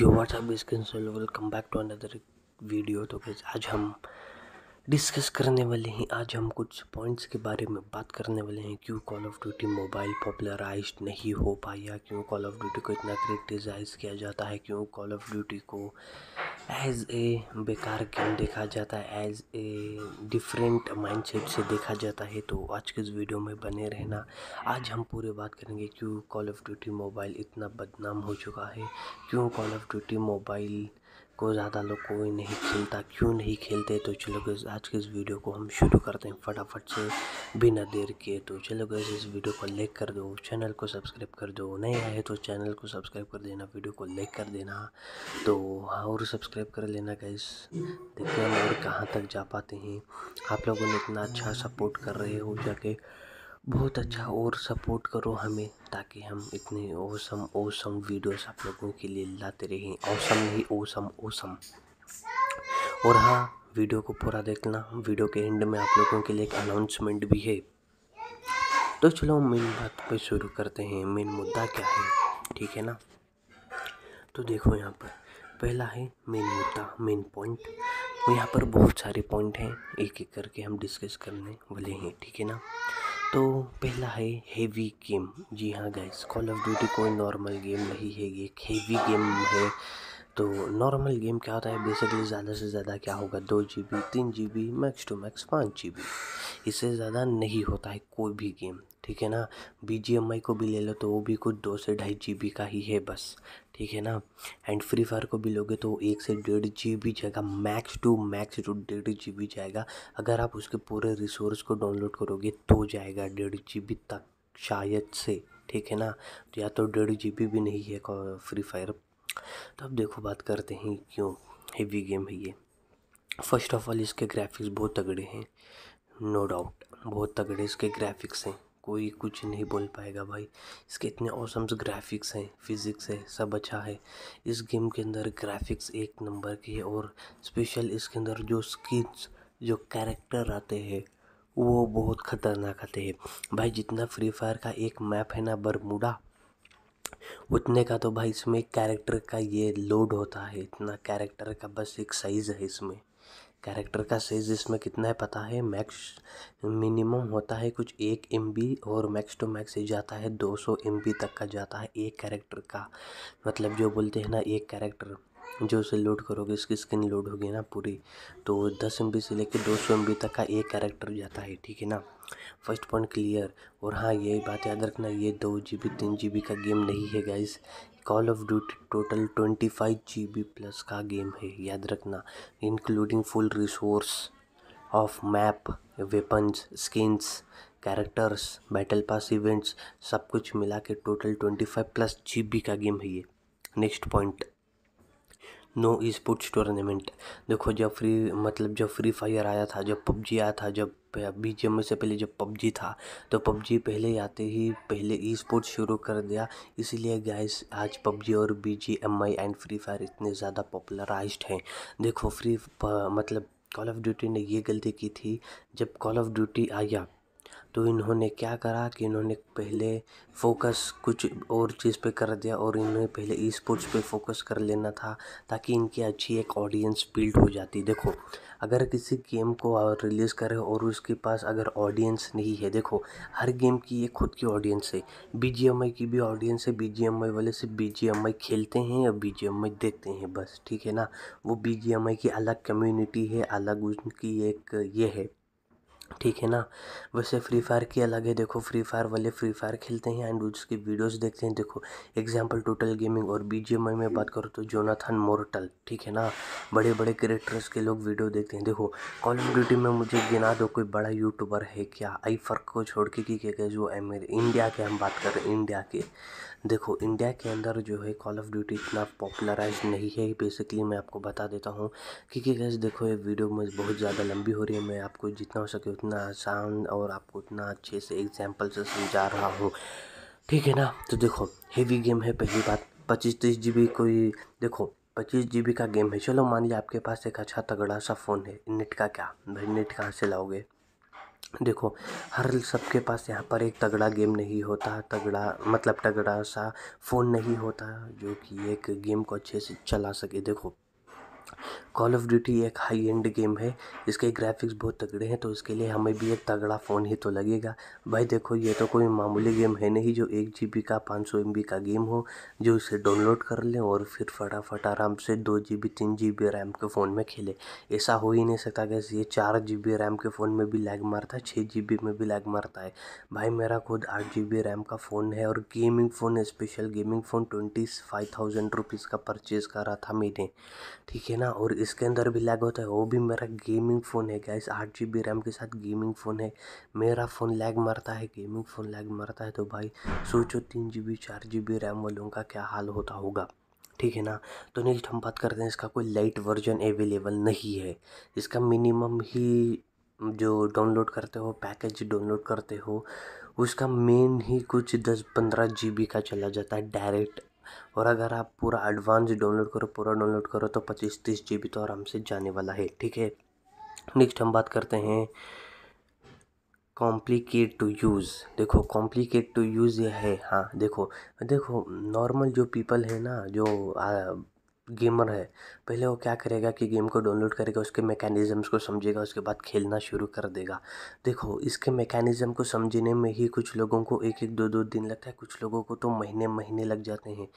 yo WhatsApp discussion welcome back to another video तो guys आज हम डिस्कस करने वाले हैं आज हम कुछ पॉइंट्स के बारे में बात करने वाले हैं क्यों call of duty mobile popularize नहीं हो पाया क्यों कॉल ऑफ ड्यूटी को इतना क्रिटिसाइज़ किया जाता है क्यों कॉल ऑफ ड्यूटी को एज ए बेकार गेम देखा जाता है एज ए डिफरेंट माइंडसेट से देखा जाता है तो आज के इस वीडियो में बने रहना आज हम पूरे बात करेंगे क्यों कॉल ऑफ ड्यूटी मोबाइल इतना बदनाम हो चुका है क्यों कॉल ऑफ ड्यूटी मोबाइल को ज़्यादा लोग कोई नहीं खेलता क्यों नहीं खेलते तो चलो गैस आज के इस वीडियो को हम शुरू करते हैं फटाफट से बिना देर के तो चलो गैस इस वीडियो को लाइक कर दो चैनल को सब्सक्राइब कर दो नहीं आए तो चैनल को सब्सक्राइब कर देना वीडियो को लाइक कर देना तो हाँ और सब्सक्राइब कर लेना गैस देखते हैं और कहाँ तक जा पाते हैं आप लोगों ने इतना अच्छा सपोर्ट कर रहे हो जाके बहुत अच्छा और सपोर्ट करो हमें ताकि हम इतने ओसम ओसम वीडियोस आप लोगों के लिए लाते रहें ओसम नहीं ओसम ओसम और हाँ वीडियो को पूरा देखना वीडियो के एंड में आप लोगों के लिए एक अनाउंसमेंट भी है तो चलो मेन बात पे शुरू करते हैं मेन मुद्दा क्या है ठीक है ना तो देखो यहाँ पर पहला है मेन मुद्दा मेन पॉइंट यहाँ पर बहुत सारे पॉइंट हैं एक एक करके हम डिस्कस करने वाले हैं ठीक है ना तो पहला है हेवी गेम जी हाँ गैस कॉल ऑफ ड्यूटी कोई नॉर्मल गेम नहीं है ये एक हेवी गेम है तो नॉर्मल गेम क्या होता है बेसिकली ज़्यादा से ज़्यादा क्या होगा दो जी बी तीन G B max to max पाँच जी बी इससे ज़्यादा नहीं होता है कोई भी गेम ठीक है ना बी जी एम आई को भी ले लो तो वो भी कुछ दो से ढाई जी बी का ही है बस ठीक है ना एंड फ्री फायर को भी लोगे तो एक से डेढ़ जी बी जाएगा मैक्स टू मैक्स टू डेढ़ जी बी जाएगा अगर आप उसके पूरे रिसोर्स को डाउनलोड करोगे तो जाएगा डेढ़ जी बी तक शायद से ठीक है ना या तो डेढ़ जी बी भी नहीं है फ्री फायर तो अब देखो बात करते हैं क्यों हेवी गेम है ये फर्स्ट ऑफ ऑल इसके ग्राफिक्स बहुत तगड़े हैं नो डाउट बहुत तगड़े इसके ग्राफिक्स हैं कोई कुछ नहीं बोल पाएगा भाई इसके इतने औसम्स ग्राफिक्स हैं फिज़िक्स है सब अच्छा है इस गेम के अंदर ग्राफिक्स एक नंबर की है और स्पेशल इसके अंदर जो स्किन्स जो कैरेक्टर आते हैं वो बहुत ख़तरनाक आते हैं भाई जितना फ्री फायर का एक मैप है ना बरमुडा उतने का तो भाई इसमें कैरेक्टर का ये लोड होता है इतना कैरेक्टर का बस एक साइज़ है इसमें कैरेक्टर का साइज़ इसमें कितना है पता है मैक्स मिनिमम होता है कुछ एक एम और मैक्स टू मैक्स ही जाता है दो सौ तक का जाता है एक कैरेक्टर का मतलब जो बोलते हैं ना एक कैरेक्टर जो उसे लोड करोगे इसकी स्क्रीन लोड होगी ना पूरी तो दस एम से लेकर दो सौ एम तक का एक कैरेक्टर जाता है ठीक है ना फर्स्ट पॉइंट क्लियर और हाँ ये बात याद रखना ये दो जी बी तीन जी बी का गेम नहीं है guys call of duty total twenty five G B plus का गेम है याद रखना including full resource of map weapons skins characters battle pass events सब कुछ मिला के total twenty five plus G B का गेम है ये next point no e sports tournament देखो जब फ्री मतलब जब फ्री फायर आया था जब पबजी आया था जब बी जी एम से पहले जब पबजी था तो पबजी पहले आते ही पहले ई स्पोर्ट्स शुरू कर दिया इसीलिए गाइस आज पबजी और B G M I and free fire इतने ज़्यादा पॉपुलराइज हैं देखो फ्री मतलब कॉल ऑफ ड्यूटी ने ये गलती की थी जब कॉल ऑफ ड्यूटी आया तो इन्होंने क्या करा कि इन्होंने पहले फोकस कुछ और चीज़ पे कर दिया और इन्होंने पहले ई स्पोर्ट्स पर फोकस कर लेना था ताकि इनकी अच्छी एक ऑडियंस बिल्ड हो जाती देखो अगर किसी गेम को रिलीज़ करे और उसके पास अगर ऑडियंस नहीं है देखो हर गेम की एक खुद की ऑडियंस है बी की भी ऑडियंस है बी वाले से बी खेलते हैं या बी देखते हैं बस ठीक है ना वो बी की अलग कम्यूनिटी है अलग उनकी एक ये है ठीक है ना वैसे फ्री फायर की अलग है देखो फ्री फायर वाले फ्री फायर खेलते हैं एंड उसकी वीडियोस देखते हैं देखो एग्जांपल टोटल गेमिंग और बी में बात करो तो जोनाथन मोर्टल ठीक है ना बड़े बड़े क्रिएटर्स के लोग वीडियो देखते हैं देखो कॉल ऑफ ड्यूटी में मुझे गिना दो कोई बड़ा यूट्यूबर है क्या आई फर्क को छोड़ के कि क्या जो एम इंडिया के हम बात करें इंडिया के देखो इंडिया के अंदर जो है कॉल ऑफ ड्यूटी इतना पॉपुलराइज नहीं है बेसिकली मैं आपको बता देता हूँ क्योंकि गैस देखो ये वीडियो में बहुत ज़्यादा लंबी हो रही है मैं आपको जितना हो सके उतना आसान और आपको उतना अच्छे से एग्जाम्पल से समझा रहा हूँ ठीक है ना तो देखो हेवी गेम है पहली बात पच्चीस तीस जी कोई देखो पच्चीस जी का गेम है चलो मान लीजिए आपके पास एक अच्छा तगड़ा सा फ़ोन है नेट का क्या भाई नेट कहाँ से लाओगे देखो हर सबके पास यहाँ पर एक तगड़ा गेम नहीं होता तगड़ा मतलब तगड़ा सा फ़ोन नहीं होता जो कि एक गेम को अच्छे से चला सके देखो कॉल ऑफ ड्यूटी एक हाई एंड गेम है इसके ग्राफिक्स बहुत तगड़े हैं तो इसके लिए हमें भी एक तगड़ा फ़ोन ही तो लगेगा भाई देखो ये तो कोई मामूली गेम है नहीं जो एक जी बी का पाँच सौ एम बी का गेम हो जो इसे डाउनलोड कर लें और फिर फटाफट आराम से दो जी बी तीन जी बी रैम के फ़ोन में खेले ऐसा हो ही नहीं सकता कैसे ये चार जी बी रैम के फ़ोन में भी लैग मारता है छः जी बी में भी लैग मारता है भाई मेरा खुद आठ जी बी रैम का फ़ोन है और gaming phone special gaming phone twenty five thousand rupees का परचेज़ करा था मैंने ठीक है ना और इसके अंदर भी लैग होता है वो भी मेरा गेमिंग फ़ोन है गैस आठ जी बी रैम के साथ गेमिंग फ़ोन है मेरा फ़ोन लैग मरता है गेमिंग फ़ोन लैग मरता है तो भाई सोचो तीन जी बी चार जी बी रैम वालों का क्या हाल होता होगा ठीक है ना तो नेक्स्ट हम बात करते हैं इसका कोई लाइट वर्जन अवेलेबल नहीं है इसका मिनिमम ही जो डाउनलोड करते हो पैकेज डाउनलोड करते हो उसका मेन ही कुछ दस पंद्रह जी बी का चला जाता है डायरेक्ट और अगर आप पूरा एडवांस डाउनलोड करो पूरा डाउनलोड करो तो पच्चीस तीस जी बी तो आराम से जाने वाला है ठीक है नेक्स्ट हम बात करते हैं कॉम्प्लिकेट टू यूज़ देखो कॉम्प्लिकेट टू यूज़ ये है हाँ देखो देखो नॉर्मल जो पीपल है ना जो गेमर है पहले वो क्या करेगा कि गेम को डाउनलोड करेगा उसके मैकेनिज़म्स को समझेगा उसके बाद खेलना शुरू कर देगा देखो इसके मैकेनिज़्म को समझने में ही कुछ लोगों को एक एक दो दो दिन लगता है कुछ लोगों को तो महीने महीने लग जाते हैं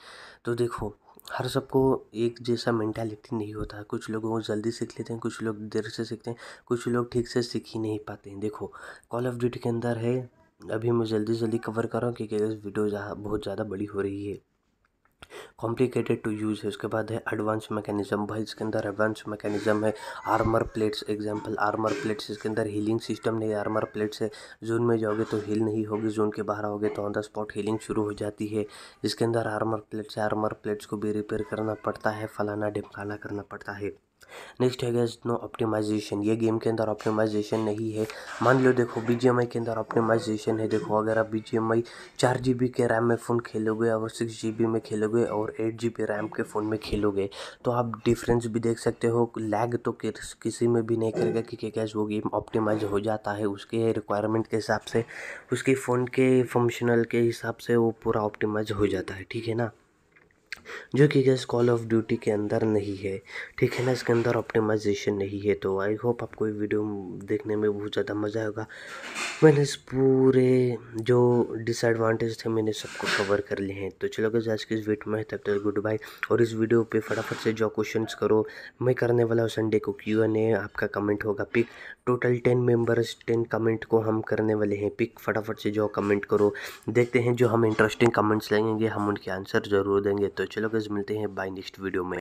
तो देखो हर सबको एक जैसा मैंटेलिटी नहीं होता कुछ लोगों को जल्दी सीख लेते हैं कुछ लोग देर से सीखते हैं कुछ लोग ठीक से सीख ही नहीं पाते हैं देखो कॉल ऑफ ड्यूटी के अंदर है अभी मैं जल्दी जल्दी कवर कर रहा हूँ क्योंकि वीडियो बहुत ज़्यादा बड़ी हो रही है कॉम्प्लिकेटेड टू यूज़ है उसके बाद है एडवांस मैकेनिज्म भाई इसके अंदर एडवांस मैकेनिज्म है armour plates example armour plates इसके अंदर हीलिंग सिस्टम नहीं आर्मर प्लेट्स है जोन में जाओगे तो हील नहीं होगी जोन के बाहर आओगे तो ऑन द स्पॉट हीलिंग शुरू हो जाती है इसके अंदर आर्मर प्लेट्स है आर्मर प्लेट्स को भी रिपेयर करना पड़ता है फलाना ढिमकाना करना पड़ता है नेक्स्ट है गैस नो ऑप्टिमाइजेशन ये गेम के अंदर ऑप्टिमाइजेशन नहीं है मान लो देखो बी के अंदर ऑप्टिमाइजेशन है देखो अगर आप बी जी एम आई चार जी बी के रैम में फ़ोन खेलोगे और सिक्स जी बी में खेलोगे और एट जी बी रैम के फ़ोन में खेलोगे तो आप डिफरेंस भी देख सकते हो लैग तो किसी में भी नहीं करेगा क्योंकि गैस वो गेम ऑप्टिमाइज हो जाता है उसके रिक्वायरमेंट के हिसाब से उसके फ़ोन के फंक्शनल के हिसाब से वो पूरा ऑप्टिमाइज हो जाता है ठीक है ना जो कि गैस कॉल ऑफ ड्यूटी के अंदर नहीं है ठीक है ना इसके अंदर ऑप्टिमाइजेशन नहीं है तो आई होप आपको ये वीडियो देखने में बहुत ज़्यादा मज़ा आएगा मैंने इस पूरे जो डिसएडवांटेज थे मैंने सबको कवर कर लिए हैं तो चलो गैस आज के इस वीडियो में तब तक गुड बाय और इस वीडियो पर फटाफट से जो क्वेश्चन करो मैं करने वाला हूँ संडे को क्यू एन ए आपका कमेंट होगा pick total ten members ten comment को हम करने वाले हैं पिक फटाफट से जो कमेंट करो देखते हैं जो हम इंटरेस्टिंग कमेंट्स लेंगे हम उनके आंसर ज़रूर देंगे तो चलो गज मिलते हैं बाय नेक्स्ट वीडियो में